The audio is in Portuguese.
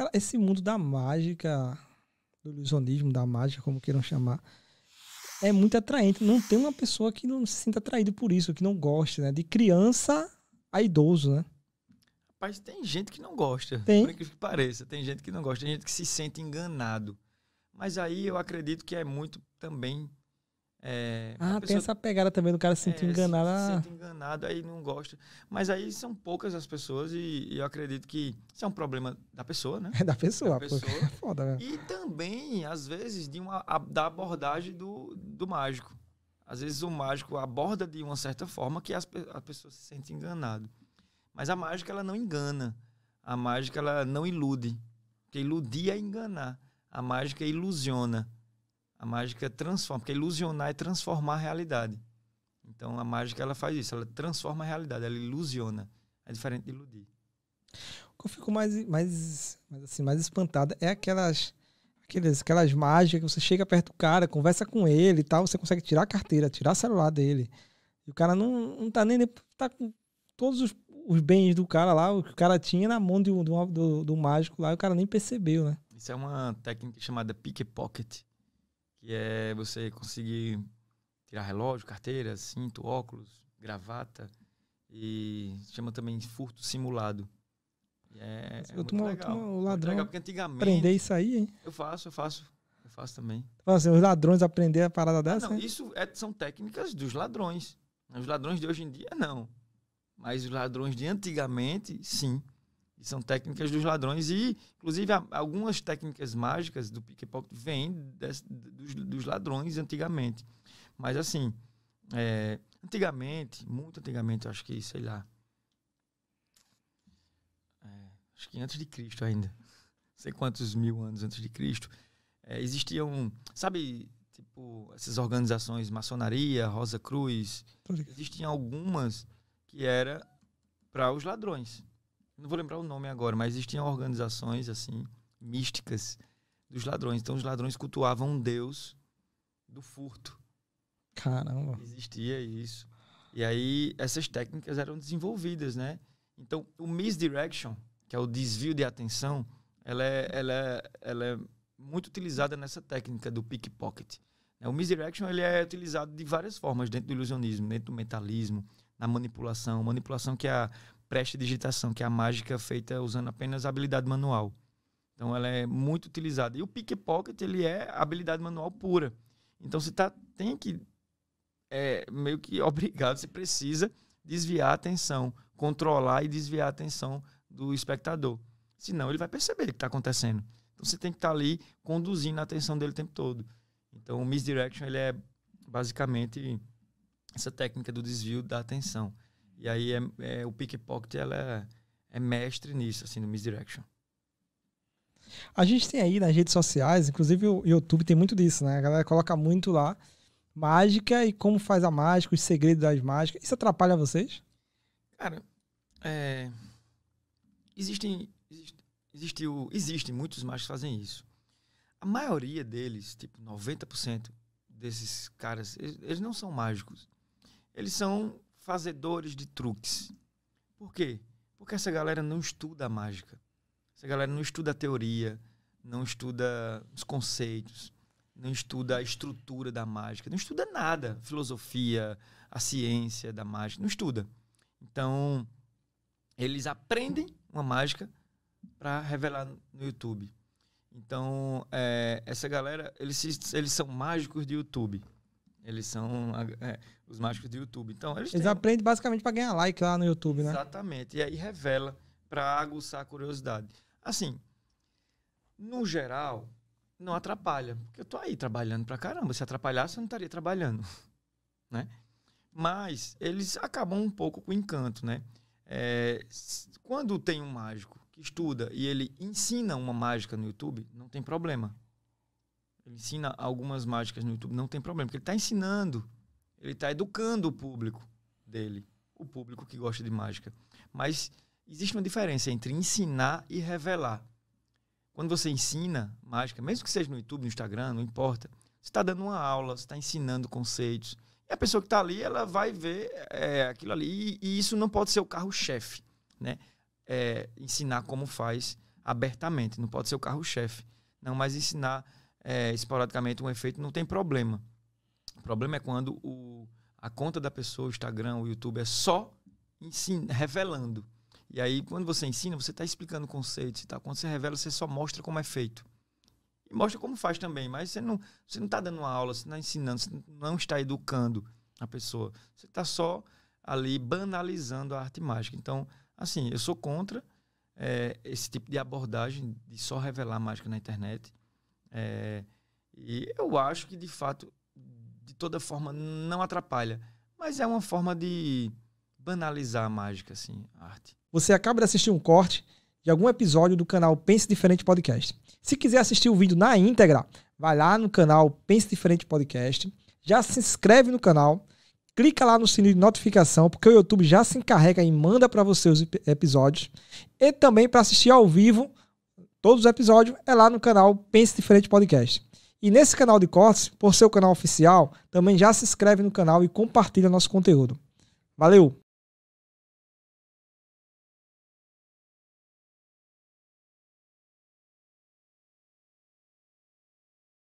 Cara, esse mundo da mágica, do ilusionismo, da mágica, como queiram chamar, é muito atraente. Não tem uma pessoa que não se sinta atraído por isso, que não goste, né? De criança a idoso, né? Rapaz, tem gente que não gosta. Tem. Por que pareça, tem gente que não gosta, tem gente que se sente enganado. Mas aí eu acredito que é muito também é, ah, tem essa pegada também do cara se sentir é, enganado. Se, ah. se enganado, aí não gosta. Mas aí são poucas as pessoas e, e eu acredito que isso é um problema da pessoa, né? É da pessoa. Da pessoa. É foda, né? E também, às vezes, de uma, a, da abordagem do, do mágico. Às vezes o mágico aborda de uma certa forma que as, a pessoa se sente enganado. Mas a mágica, ela não engana. A mágica, ela não ilude. Porque iludir é enganar. A mágica ilusiona. A mágica é transforma, porque ilusionar é transformar a realidade. Então a mágica ela faz isso, ela transforma a realidade, ela ilusiona. É diferente de iludir. O que eu fico mais, mais, mais assim, mais espantado é aquelas aquelas, aquelas mágicas que você chega perto do cara, conversa com ele e tal, você consegue tirar a carteira, tirar o celular dele. E o cara não, não tá nem. tá com todos os, os bens do cara lá, o que o cara tinha na mão de, do, do, do mágico lá, e o cara nem percebeu, né? Isso é uma técnica chamada pickpocket que é você conseguir tirar relógio, carteira, cinto, óculos, gravata e chama também furto simulado. E é, eu é tomo muito legal. o ladrão. Legal, porque antigamente prender isso aí, hein? Eu faço, eu faço. Eu faço também. Assim, os ladrões aprender a parada dessa? Ah, não, isso é, são técnicas dos ladrões. Os ladrões de hoje em dia, não. Mas os ladrões de antigamente, sim. E são técnicas dos ladrões e, inclusive, algumas técnicas mágicas do pickpocket vêm dos, dos, ladrões antigamente. Mas, assim, é, antigamente, muito antigamente, acho que, sei lá, é, acho que antes de Cristo ainda, não sei quantos mil anos antes de Cristo, é, existiam, sabe, tipo, essas organizações, maçonaria, Rosa Cruz, existiam algumas que era para os ladrões não vou lembrar o nome agora, mas existiam organizações assim místicas dos ladrões. Então os ladrões cultuavam um deus do furto. Caramba. Existia isso. E aí essas técnicas eram desenvolvidas, né? Então o misdirection, que é o desvio de atenção, ela é, ela é, ela é muito utilizada nessa técnica do pickpocket. Né? O misdirection ele é utilizado de várias formas dentro do ilusionismo, dentro do mentalismo, na manipulação. Manipulação que é a prestidigitação, que é a mágica feita usando apenas habilidade manual. Então ela é muito utilizada. E o pickpocket, ele é habilidade manual pura. Então você tá, tem que, é, meio que obrigado, você precisa desviar a atenção, controlar e desviar a atenção do espectador. Senão ele vai perceber o que está acontecendo. Então você tem que estar tá ali conduzindo a atenção dele o tempo todo. Então o misdirection, ele é basicamente essa técnica do desvio da atenção. E aí é, é o pickpocket ela é, é, mestre nisso, assim, no misdirection. A gente tem aí nas redes sociais, inclusive o YouTube tem muito disso, né? A galera coloca muito lá mágica e como faz a mágica, os segredos das mágicas. Isso atrapalha vocês? Cara, é... existem, existe, existe o, existem muitos mágicos que fazem isso. A maioria deles, tipo 90% desses caras, eles, eles não são mágicos. Eles são fazedores de truques. Por quê? Porque essa galera não estuda a mágica. Essa galera não estuda a teoria, não estuda os conceitos, não estuda a estrutura da mágica, não estuda nada, filosofia, a ciência da mágica, não estuda. Então, eles aprendem uma mágica para revelar no YouTube. Então, é, essa galera, eles, eles são mágicos de YouTube. Eles são é, os mágicos do YouTube. Então, eles, eles têm... aprendem basicamente para ganhar like lá no YouTube, né? Exatamente. E aí revela para aguçar a curiosidade. Assim, no geral, não atrapalha. Porque eu tô aí trabalhando para caramba. Se atrapalhasse, eu não estaria trabalhando. né? Mas eles acabam um pouco com o encanto, né? É, quando tem um mágico que estuda e ele ensina uma mágica no YouTube, não tem problema ele ensina algumas mágicas no YouTube, não tem problema, porque ele está ensinando, ele está educando o público dele, o público que gosta de mágica. Mas existe uma diferença entre ensinar e revelar. Quando você ensina mágica, mesmo que seja no YouTube, no Instagram, não importa, você está dando uma aula, você está ensinando conceitos. E a pessoa que está ali, ela vai ver é, aquilo ali. E, e, isso não pode ser o carro-chefe, né? É, ensinar como faz abertamente, não pode ser o carro-chefe. Não, mas ensinar é, esporadicamente um efeito, não tem problema. O problema é quando o, a conta da pessoa, o Instagram, o YouTube, é só ensin revelando. E aí, quando você ensina, você está explicando conceitos e tal. Quando você revela, você só mostra como é feito. E mostra como faz também, mas você não você não está dando uma aula, você não está ensinando, você não está educando a pessoa. Você está só ali banalizando a arte mágica. Então, assim, eu sou contra é, esse tipo de abordagem de só revelar mágica na internet. É, e eu acho que, de fato, de toda forma, não atrapalha. Mas é uma forma de banalizar a mágica, assim, a arte. Você acaba de assistir um corte de algum episódio do canal Pense Diferente Podcast. Se quiser assistir o vídeo na íntegra, vai lá no canal Pense Diferente Podcast, já se inscreve no canal, clica lá no sininho de notificação, porque o YouTube já se encarrega e manda para você os episódios. E também para assistir ao vivo Todos os episódios é lá no canal Pense Diferente Podcast. E nesse canal de cortes, por ser o canal oficial, também já se inscreve no canal e compartilha nosso conteúdo. Valeu!